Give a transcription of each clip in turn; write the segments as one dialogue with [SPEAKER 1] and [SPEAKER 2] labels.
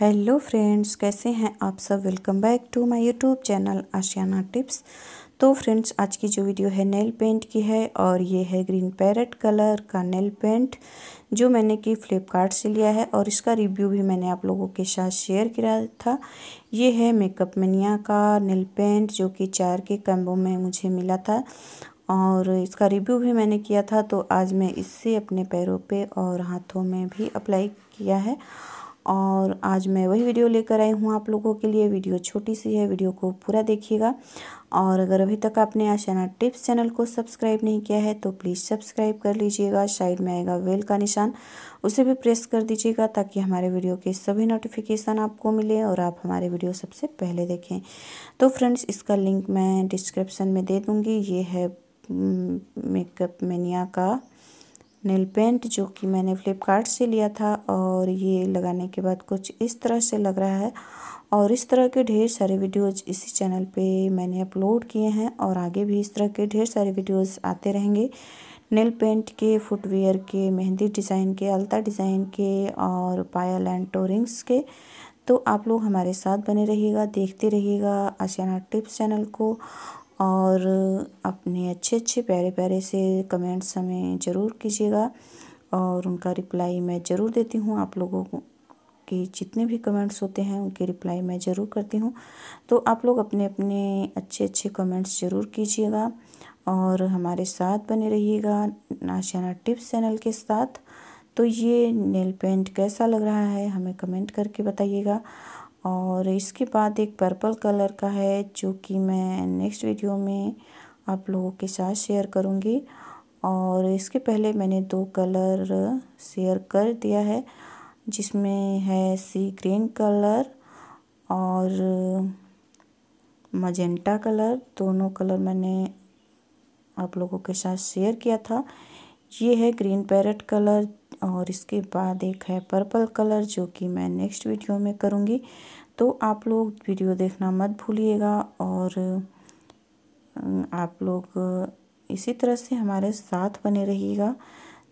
[SPEAKER 1] hello friends कैसे हैं आप सब welcome back to my YouTube channel Ashiyana tips तो फ्रेंड्स आज की जो वीडियो है नेल पेंट की है और ये है ग्रीन पैरेट कलर का नेल पेंट जो मैंने कि फ़्लिपकार्ट से लिया है और इसका रिव्यू भी मैंने आप लोगों के साथ शेयर किया था ये है मेकअप मनिया का नेल पेंट जो कि चार के कैम्बो में मुझे मिला था और इसका रिव्यू भी मैंने किया था तो आज मैं इससे अपने पैरों पे और हाथों में भी अप्लाई किया है और आज मैं वही वीडियो लेकर आई हूँ आप लोगों के लिए वीडियो छोटी सी है वीडियो को पूरा देखिएगा और अगर अभी तक आपने आशाना टिप्स चैनल को सब्सक्राइब नहीं किया है तो प्लीज़ सब्सक्राइब कर लीजिएगा साइड में आएगा वेल का निशान उसे भी प्रेस कर दीजिएगा ताकि हमारे वीडियो के सभी नोटिफिकेशन आपको मिले और आप हमारे वीडियो सबसे पहले देखें तो फ्रेंड्स इसका लिंक मैं डिस्क्रिप्सन में दे दूँगी ये है मेकअप मेनिया का नेल पेंट जो कि मैंने फ्लिपकार्ट से लिया था और ये लगाने के बाद कुछ इस तरह से लग रहा है और इस तरह के ढेर सारे वीडियोज़ इसी चैनल पे मैंने अपलोड किए हैं और आगे भी इस तरह के ढेर सारे वीडियोज़ आते रहेंगे नेल पेंट के फुटवेयर के मेहंदी डिज़ाइन के अलता डिज़ाइन के और पायल एंड टोरिंग्स के तो आप लोग हमारे साथ बने रहिएगा देखते रहिएगा आशियाना टिप्स चैनल को और अपने अच्छे अच्छे प्यारे प्यारे से कमेंट्स हमें ज़रूर कीजिएगा और उनका रिप्लाई मैं ज़रूर देती हूँ आप लोगों को कि जितने भी कमेंट्स होते हैं उनकी रिप्लाई मैं ज़रूर करती हूँ तो आप लोग अपने अपने अच्छे अच्छे कमेंट्स ज़रूर कीजिएगा और हमारे साथ बने रहिएगा नाशाना टिप्स चैनल के साथ तो ये नेल पेंट कैसा लग रहा है हमें कमेंट करके बताइएगा और इसके बाद एक पर्पल कलर का है जो कि मैं नेक्स्ट वीडियो में आप लोगों के साथ शेयर करूँगी और इसके पहले मैंने दो कलर शेयर कर दिया है जिसमें है सी ग्रीन कलर और मजेंटा कलर दोनों कलर मैंने आप लोगों के साथ शेयर किया था ये है ग्रीन पैरेट कलर और इसके बाद एक है पर्पल कलर जो कि मैं नेक्स्ट वीडियो में करूँगी तो आप लोग वीडियो देखना मत भूलिएगा और आप लोग इसी तरह से हमारे साथ बने रहिएगा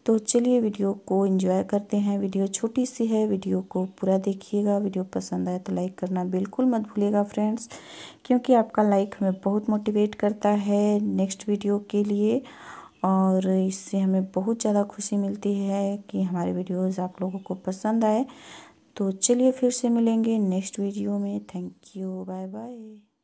[SPEAKER 1] तो चलिए वीडियो को एंजॉय करते हैं वीडियो छोटी सी है वीडियो को पूरा देखिएगा वीडियो पसंद आए तो लाइक करना बिल्कुल मत भूलिएगा फ्रेंड्स क्योंकि आपका लाइक हमें बहुत मोटिवेट करता है नेक्स्ट वीडियो के लिए और इससे हमें बहुत ज़्यादा खुशी मिलती है कि हमारे वीडियोस आप लोगों को पसंद आए तो चलिए फिर से मिलेंगे नेक्स्ट वीडियो में थैंक यू बाय बाय